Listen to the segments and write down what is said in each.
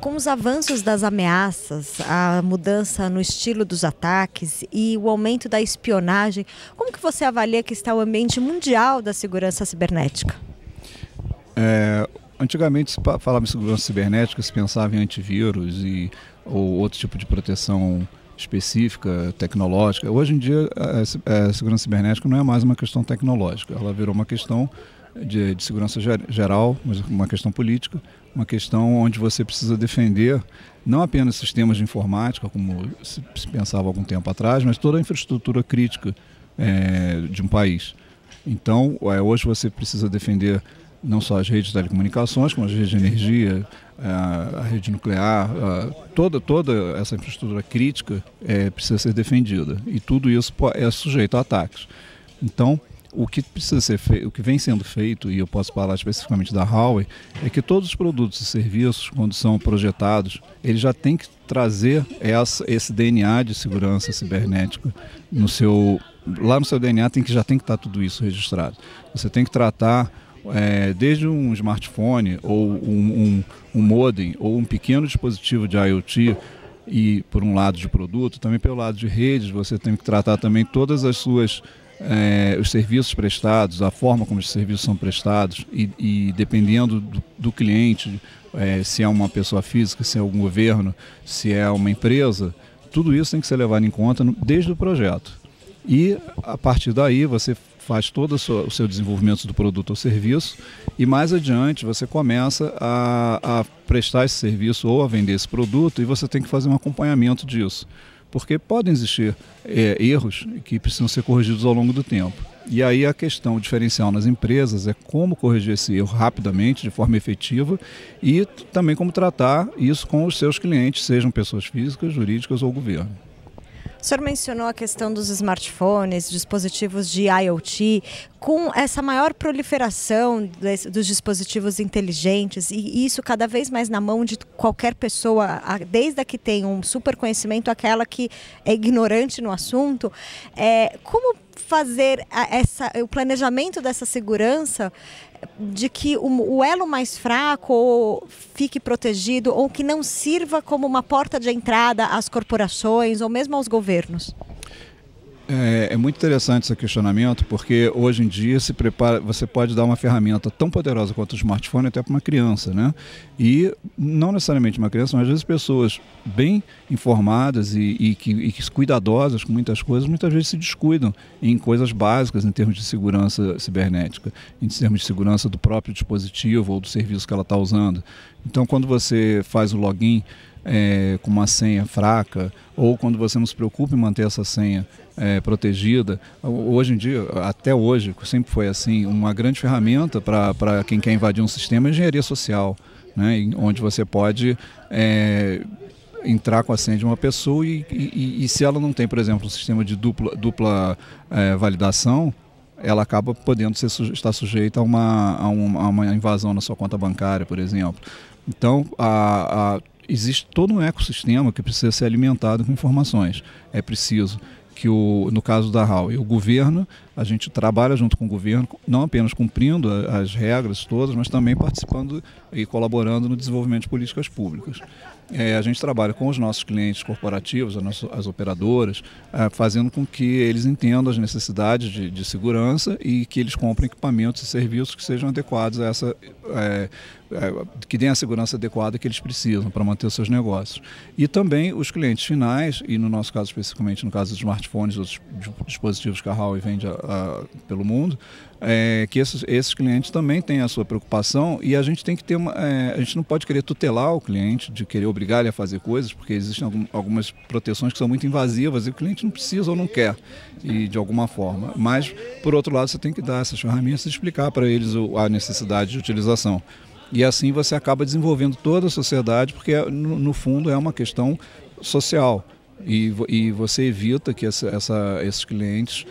Com os avanços das ameaças, a mudança no estilo dos ataques e o aumento da espionagem, como que você avalia que está o ambiente mundial da segurança cibernética? É, antigamente se falava em segurança cibernética, se pensava em antivírus e, ou outro tipo de proteção específica, tecnológica. Hoje em dia, a, a segurança cibernética não é mais uma questão tecnológica, ela virou uma questão de, de, segurança geral, mas uma questão política, uma questão onde você precisa defender não apenas sistemas de informática, como se pensava algum tempo atrás, mas toda a infraestrutura crítica é, de um país. Então, é, hoje você precisa defender não só as redes de telecomunicações, como as redes de energia, a, a rede nuclear, toda, toda essa infraestrutura crítica é, precisa ser defendida. E tudo isso é sujeito a ataques. Então, o que precisa ser feito, o que vem sendo feito, e eu posso falar especificamente da Huawei, é que todos os produtos e serviços, quando são projetados, eles já têm que trazer essa, esse DNA de segurança cibernética no seu lá no seu DNA tem que já tem que estar tá tudo isso registrado. Você tem que tratar é, desde um smartphone ou um, um, um modem ou um pequeno dispositivo de IoT e por um lado de produto, também pelo lado de redes, você tem que tratar também todas as suas é, os serviços prestados, a forma como os serviços são prestados e, e dependendo do, do cliente, é, se é uma pessoa física, se é um governo, se é uma empresa, tudo isso tem que ser levado em conta no, desde o projeto. E a partir daí você faz todo o seu desenvolvimento do produto ou serviço e mais adiante você começa a, a prestar esse serviço ou a vender esse produto e você tem que fazer um acompanhamento disso porque podem existir é, erros que precisam ser corrigidos ao longo do tempo. E aí a questão diferencial nas empresas é como corrigir esse erro rapidamente, de forma efetiva, e também como tratar isso com os seus clientes, sejam pessoas físicas, jurídicas ou governo. O senhor mencionou a questão dos smartphones, dispositivos de IoT. Com essa maior proliferação dos dispositivos inteligentes e isso cada vez mais na mão de qualquer pessoa, desde a que tem um super conhecimento, aquela que é ignorante no assunto, é, como fazer essa, o planejamento dessa segurança de que o, elo mais fraco fique protegido ou que não sirva como uma porta de entrada às corporações ou mesmo aos governos? É, é, muito interessante esse questionamento, porque hoje em dia se prepara, você pode dar uma ferramenta tão poderosa quanto o smartphone até para uma criança, né? E não necessariamente uma criança, mas às vezes pessoas bem informadas e, e, que, e cuidadosas com muitas coisas, muitas vezes se descuidam em coisas básicas em termos de segurança cibernética, em termos de segurança do próprio dispositivo ou do serviço que ela está usando. Então, quando você faz o login é, com uma senha fraca, ou quando você não se preocupa em manter essa senha é, protegida. Hoje em dia, até hoje, sempre foi assim, uma grande ferramenta para quem quer invadir um sistema é engenharia social, né, onde você pode é, entrar com a senha de uma pessoa e, e, e, se ela não tem, por exemplo, um sistema de dupla, dupla é, validação, ela acaba podendo ser, estar sujeita a uma, a uma, a uma invasão na sua conta bancária, por exemplo. Então, a, a existe todo um ecossistema que precisa ser alimentado com informações. É preciso que o, no caso da HAL, o governo a gente trabalha junto com o governo, não apenas cumprindo as regras todas, mas também participando e colaborando no desenvolvimento de políticas públicas. É, a gente trabalha com os nossos clientes corporativos, as, nossas, as operadoras, é, fazendo com que eles entendam as necessidades de, de, segurança e que eles comprem equipamentos e serviços que sejam adequados a essa. É, é que tenham a segurança adequada que eles precisam para manter os seus negócios. E também os clientes finais, e no nosso caso especificamente, no caso dos smartphones, dos dispositivos que a Huawei vende ah, pelo mundo, é, que esses, esses, clientes também têm a sua preocupação e a gente tem que ter uma, é, a gente não pode querer tutelar o cliente, de querer obrigar ele a fazer coisas, porque existem algum, algumas proteções que são muito invasivas e o cliente não precisa ou não quer, e de alguma forma. Mas, por outro lado, você tem que dar essas ferramentas e explicar para eles a necessidade de utilização. E assim você acaba desenvolvendo toda a sociedade, porque no, no fundo é uma questão social. E, e você evita que essa, essa, esses clientes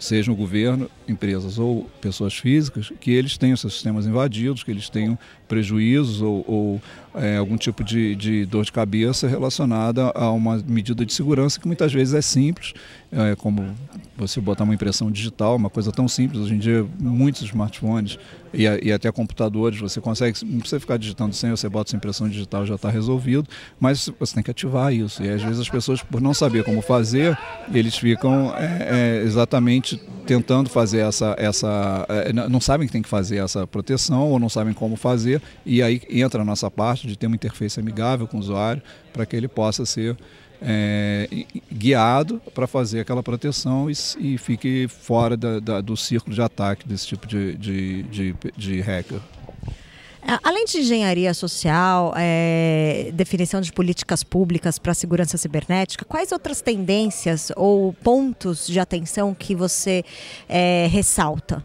sejam governo, empresas ou pessoas físicas, que eles tenham seus sistemas invadidos, que eles tenham prejuízos ou, ou é, algum tipo de, de, dor de cabeça relacionada a uma medida de segurança que muitas vezes é simples, é, como você botar uma impressão digital, uma coisa tão simples. Hoje em dia, muitos smartphones e, e até computadores, você consegue, não precisa ficar digitando senha, você bota sua impressão digital, já está resolvido, mas você tem que ativar isso. E às vezes as pessoas, por não saber como fazer, eles ficam é, é exatamente tentando fazer essa, essa é, não sabem que tem que fazer essa proteção ou não sabem como fazer, e aí entra a nossa parte de ter uma interface amigável com o usuário para que ele possa ser é, guiado para fazer aquela proteção e, e fique fora da, da, do círculo de ataque desse tipo de, de, de, de hacker. É, além de engenharia social, é, definição de políticas públicas para a segurança cibernética, quais outras tendências ou pontos de atenção que você é, ressalta?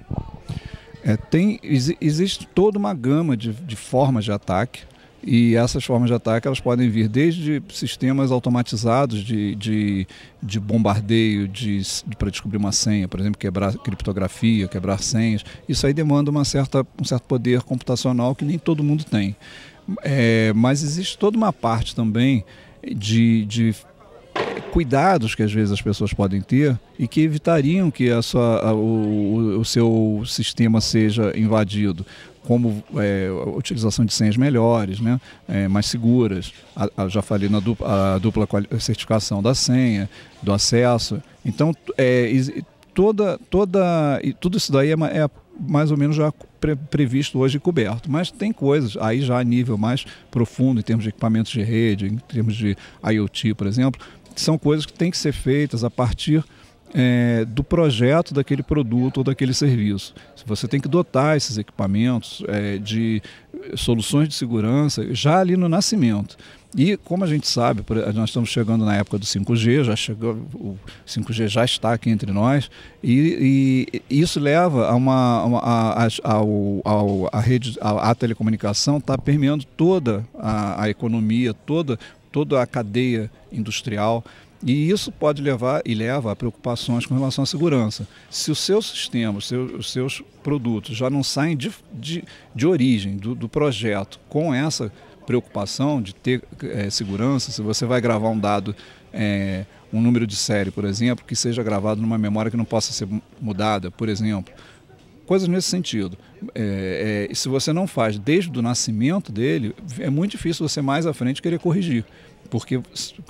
É, tem, existe toda uma gama de, de formas de ataque, e essas formas de ataque elas podem vir desde sistemas automatizados de, de, de bombardeio de, de para descobrir uma senha, por exemplo, quebrar criptografia, quebrar senhas. Isso aí demanda uma certa, um certo poder computacional que nem todo mundo tem. É, mas existe toda uma parte também de, de cuidados que às vezes as pessoas podem ter e que evitariam que a sua, a, o, o seu sistema seja invadido como é, a utilização de senhas melhores, né? É, mais seguras. A, a, já falei na dupla, a dupla certificação da senha, do acesso. Então, é, toda, toda, e tudo isso daí é, é mais ou menos já pre, previsto hoje e coberto. Mas tem coisas aí já a nível mais profundo, em termos de equipamentos de rede, em termos de IoT, por exemplo, são coisas que têm que ser feitas a partir é, do projeto daquele produto ou daquele serviço. Você tem que dotar esses equipamentos é, de soluções de segurança já ali no nascimento. E como a gente sabe, nós estamos chegando na época do 5G, já chegou, o 5G já está aqui entre nós, e, e isso leva a uma, a, a, a rede, a, a telecomunicação está permeando toda a, a economia, toda toda a cadeia industrial. E isso pode levar e leva a preocupações com relação à segurança. Se o seu sistema, os seus, os seus produtos já não saem de, de, de origem do, do, projeto com essa preocupação de ter é, segurança, se você vai gravar um dado, é, um número de série, por exemplo, que seja gravado numa memória que não possa ser mudada, por exemplo, coisas nesse sentido. É, é, se você não faz desde o nascimento dele, é muito difícil você mais à frente querer corrigir porque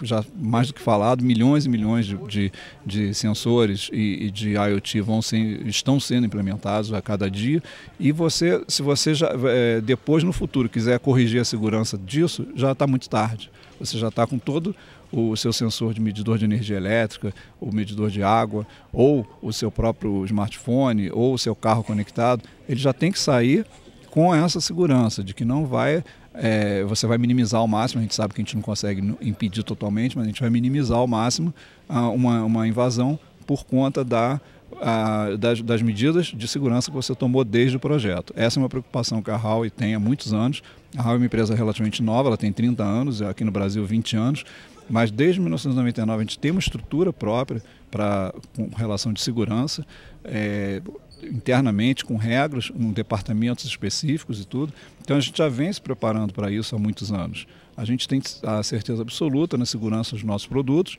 já mais do que falado, milhões e milhões de, de, de sensores e, e, de IoT vão ser, estão sendo implementados a cada dia. E você, se você já é, depois no futuro quiser corrigir a segurança disso, já está muito tarde. Você já está com todo o seu sensor de medidor de energia elétrica, o medidor de água, ou o seu próprio smartphone, ou o seu carro conectado, ele já tem que sair com essa segurança de que não vai é, você vai minimizar ao máximo, a gente sabe que a gente não consegue impedir totalmente, mas a gente vai minimizar ao máximo ah, uma, uma invasão por conta da, ah, das, das, medidas de segurança que você tomou desde o projeto. Essa é uma preocupação que a Huawei tem há muitos anos. A Huawei é uma empresa relativamente nova, ela tem 30 anos, aqui no Brasil 20 anos, mas desde 1999 a gente tem uma estrutura própria para com relação de segurança. É, internamente com regras, com departamentos específicos e tudo. Então a gente já vem se preparando para isso há muitos anos. A gente tem a certeza absoluta na segurança dos nossos produtos.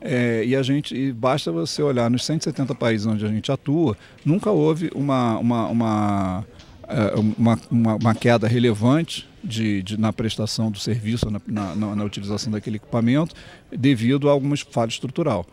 É, e a gente e basta você olhar nos 170 países onde a gente atua, nunca houve uma, uma, uma eh, uma, uma, uma, queda relevante de, de, na prestação do serviço, na, na, na utilização daquele equipamento, devido a alguma falha estrutural.